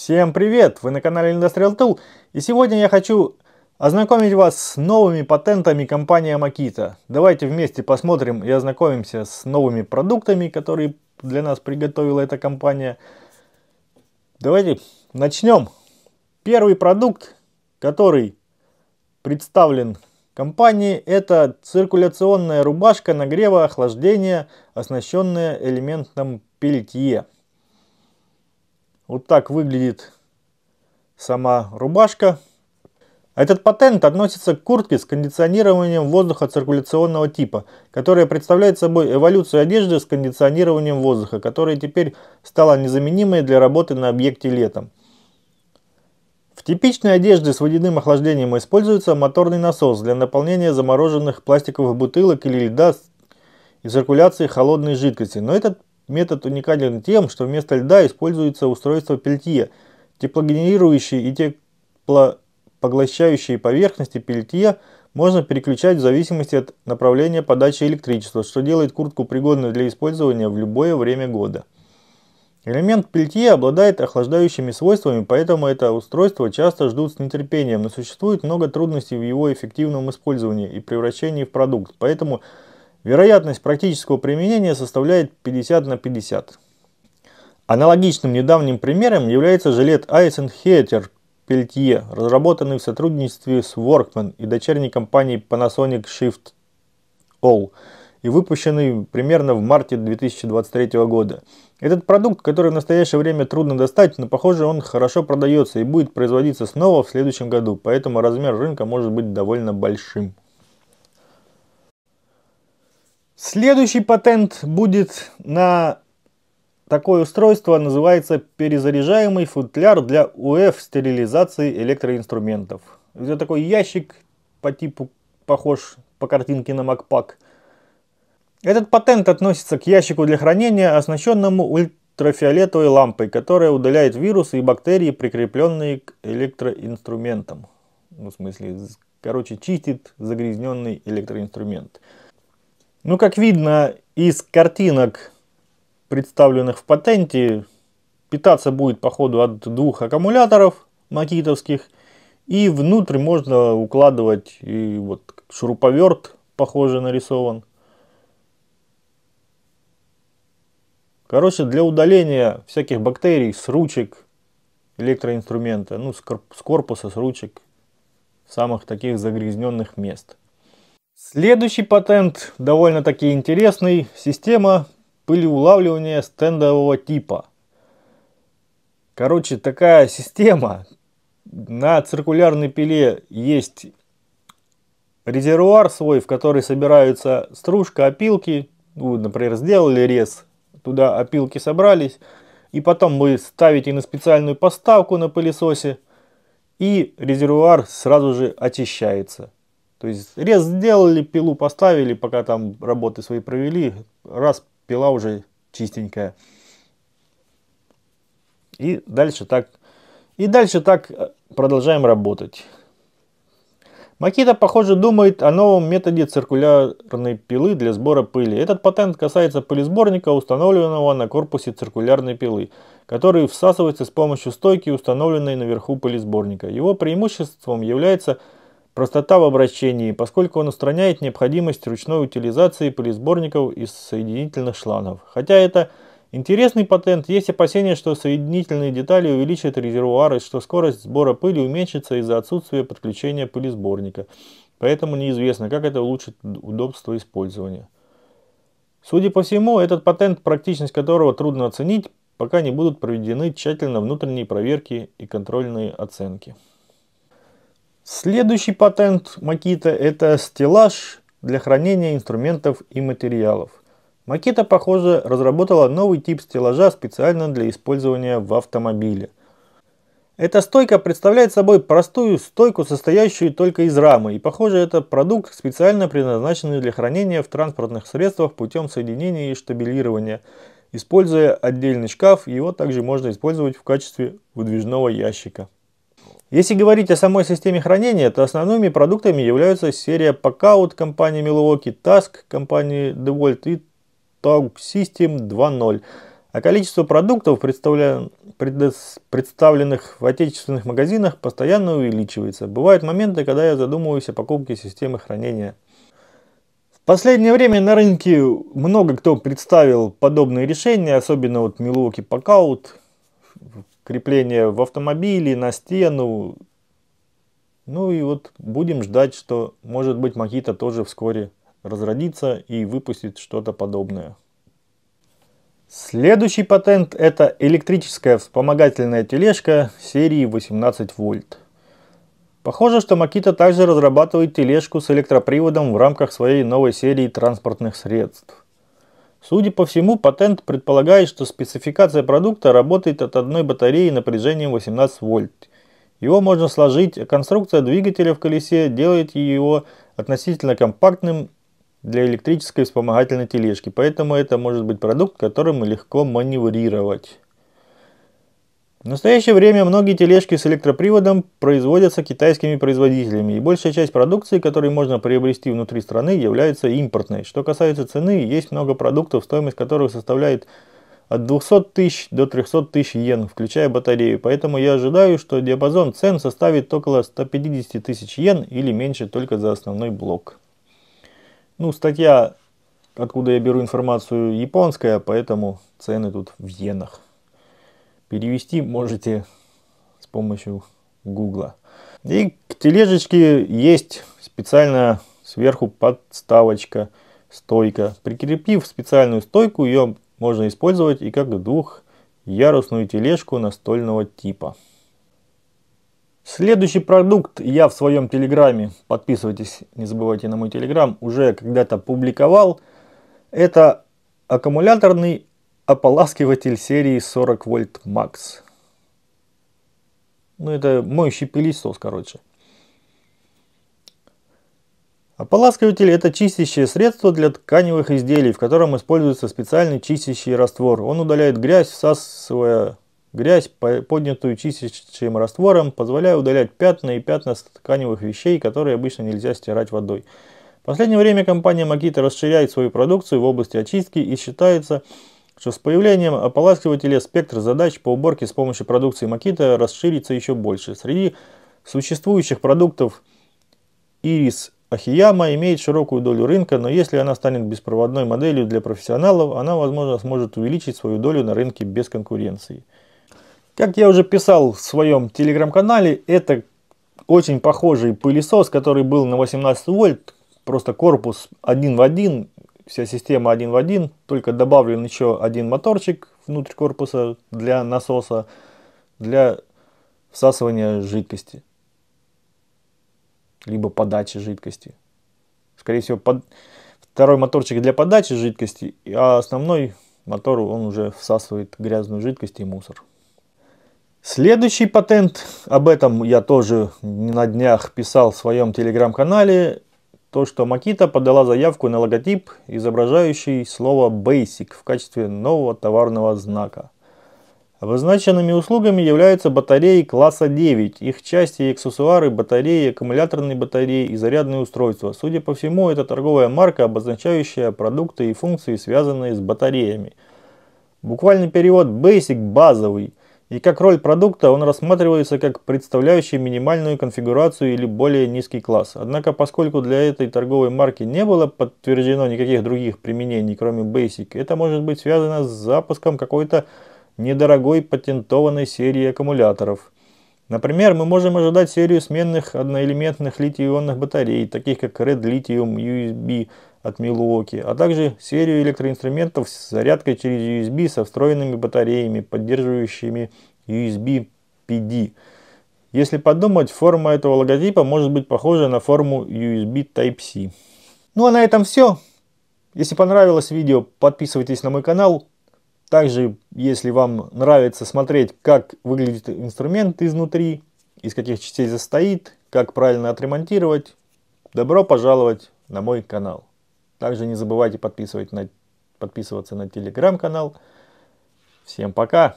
Всем привет! Вы на канале Industrial Tool и сегодня я хочу ознакомить вас с новыми патентами компании Makita. Давайте вместе посмотрим и ознакомимся с новыми продуктами, которые для нас приготовила эта компания. Давайте начнем. Первый продукт, который представлен компании, это циркуляционная рубашка нагрева охлаждения, оснащенная элементом пельтье. Вот так выглядит сама рубашка. А этот патент относится к куртке с кондиционированием воздуха циркуляционного типа, которая представляет собой эволюцию одежды с кондиционированием воздуха, которая теперь стала незаменимой для работы на объекте летом. В типичной одежде с водяным охлаждением используется моторный насос для наполнения замороженных пластиковых бутылок или льда и циркуляции холодной жидкости, но этот Метод уникален тем, что вместо льда используется устройство пельтье. Теплогенерирующие и теплопоглощающие поверхности пельтье можно переключать в зависимости от направления подачи электричества, что делает куртку пригодной для использования в любое время года. Элемент пельтье обладает охлаждающими свойствами, поэтому это устройство часто ждут с нетерпением, но существует много трудностей в его эффективном использовании и превращении в продукт, поэтому Вероятность практического применения составляет 50 на 50. Аналогичным недавним примером является жилет Eisenheter Peltier, разработанный в сотрудничестве с Workman и дочерней компанией Panasonic Shift All и выпущенный примерно в марте 2023 года. Этот продукт, который в настоящее время трудно достать, но похоже он хорошо продается и будет производиться снова в следующем году, поэтому размер рынка может быть довольно большим. Следующий патент будет на такое устройство, называется перезаряжаемый футляр для УФ стерилизации электроинструментов. Это такой ящик по типу похож по картинке на Макпак. Этот патент относится к ящику для хранения, оснащенному ультрафиолетовой лампой, которая удаляет вирусы и бактерии, прикрепленные к электроинструментам. Ну, в смысле, короче, чистит загрязненный электроинструмент. Ну, как видно из картинок, представленных в патенте, питаться будет походу от двух аккумуляторов макитовских. И внутрь можно укладывать и вот шуруповерт, похоже, нарисован. Короче, для удаления всяких бактерий с ручек электроинструмента, ну, с корпуса, с ручек, самых таких загрязненных мест. Следующий патент довольно-таки интересный. Система пылеулавливания стендового типа. Короче, такая система. На циркулярной пиле есть резервуар свой, в который собираются стружка, опилки. Ну, например, сделали рез, туда опилки собрались. И потом вы ставите на специальную поставку на пылесосе. И резервуар сразу же очищается. То есть рез сделали, пилу поставили, пока там работы свои провели, раз пила уже чистенькая. И дальше так, и дальше так э, продолжаем работать. Макита, похоже, думает о новом методе циркулярной пилы для сбора пыли. Этот патент касается пылесборника, установленного на корпусе циркулярной пилы, который всасывается с помощью стойки, установленной наверху пылесборника. Его преимуществом является Простота в обращении, поскольку он устраняет необходимость ручной утилизации пылесборников из соединительных шлангов. Хотя это интересный патент, есть опасения, что соединительные детали увеличат резервуары, что скорость сбора пыли уменьшится из-за отсутствия подключения пылесборника. Поэтому неизвестно, как это улучшит удобство использования. Судя по всему, этот патент, практичность которого трудно оценить, пока не будут проведены тщательно внутренние проверки и контрольные оценки. Следующий патент Макита – это стеллаж для хранения инструментов и материалов. Макита, похоже, разработала новый тип стеллажа специально для использования в автомобиле. Эта стойка представляет собой простую стойку, состоящую только из рамы, и похоже это продукт, специально предназначенный для хранения в транспортных средствах путем соединения и штабилирования. Используя отдельный шкаф, его также можно использовать в качестве выдвижного ящика. Если говорить о самой системе хранения, то основными продуктами являются серия Packout компании Milwaukee, Task компании DeWalt и Talk System 2.0. А количество продуктов, представленных в отечественных магазинах, постоянно увеличивается. Бывают моменты, когда я задумываюсь о покупке системы хранения. В последнее время на рынке много кто представил подобные решения, особенно вот Milwaukee Packout, крепление в автомобиле, на стену. Ну и вот будем ждать, что может быть Макита тоже вскоре разродится и выпустит что-то подобное. Следующий патент это электрическая вспомогательная тележка серии 18 вольт. Похоже, что Макита также разрабатывает тележку с электроприводом в рамках своей новой серии транспортных средств. Судя по всему, патент предполагает, что спецификация продукта работает от одной батареи напряжением 18 вольт. Его можно сложить, а конструкция двигателя в колесе делает его относительно компактным для электрической вспомогательной тележки, поэтому это может быть продукт, которым легко маневрировать. В настоящее время многие тележки с электроприводом производятся китайскими производителями, и большая часть продукции, которую можно приобрести внутри страны, является импортной. Что касается цены, есть много продуктов, стоимость которых составляет от 200 тысяч до 300 тысяч йен, включая батарею. Поэтому я ожидаю, что диапазон цен составит около 150 тысяч йен или меньше только за основной блок. Ну, статья, откуда я беру информацию, японская, поэтому цены тут в йенах. Перевести можете с помощью Гугла. И к тележечке есть специально сверху подставочка, стойка. Прикрепив специальную стойку, ее можно использовать и как двухъярусную тележку настольного типа. Следующий продукт я в своем телеграме, подписывайтесь, не забывайте на мой телеграм, уже когда-то публиковал. Это аккумуляторный ополаскиватель серии 40 вольт макс. Ну, это моющий пылесос, короче. Ополаскиватель – это чистящее средство для тканевых изделий, в котором используется специальный чистящий раствор. Он удаляет грязь, всасывая грязь, поднятую чистящим раствором, позволяя удалять пятна и пятна с тканевых вещей, которые обычно нельзя стирать водой. В последнее время компания Makita расширяет свою продукцию в области очистки и считается, что с появлением ополаскивателя спектр задач по уборке с помощью продукции Makita расширится еще больше. Среди существующих продуктов Iris Ахияма имеет широкую долю рынка, но если она станет беспроводной моделью для профессионалов, она, возможно, сможет увеличить свою долю на рынке без конкуренции. Как я уже писал в своем телеграм-канале, это очень похожий пылесос, который был на 18 вольт, просто корпус один в один, вся система один в один, только добавлен еще один моторчик внутрь корпуса для насоса, для всасывания жидкости, либо подачи жидкости. Скорее всего, под... второй моторчик для подачи жидкости, а основной мотор он уже всасывает грязную жидкость и мусор. Следующий патент, об этом я тоже на днях писал в своем телеграм-канале, то, что Makita подала заявку на логотип, изображающий слово Basic в качестве нового товарного знака. Обозначенными услугами являются батареи класса 9, их части и аксессуары, батареи, аккумуляторные батареи и зарядные устройства. Судя по всему, это торговая марка, обозначающая продукты и функции, связанные с батареями. Буквальный перевод Basic – базовый и как роль продукта он рассматривается как представляющий минимальную конфигурацию или более низкий класс. Однако, поскольку для этой торговой марки не было подтверждено никаких других применений, кроме Basic, это может быть связано с запуском какой-то недорогой патентованной серии аккумуляторов. Например, мы можем ожидать серию сменных одноэлементных литий-ионных батарей, таких как Red Lithium, USB, от Milwaukee, а также серию электроинструментов с зарядкой через USB со встроенными батареями, поддерживающими USB PD. Если подумать, форма этого логотипа может быть похожа на форму USB Type-C. Ну а на этом все. Если понравилось видео, подписывайтесь на мой канал. Также, если вам нравится смотреть, как выглядит инструмент изнутри, из каких частей состоит, как правильно отремонтировать, добро пожаловать на мой канал. Также не забывайте подписывать на, подписываться на телеграм-канал. Всем пока!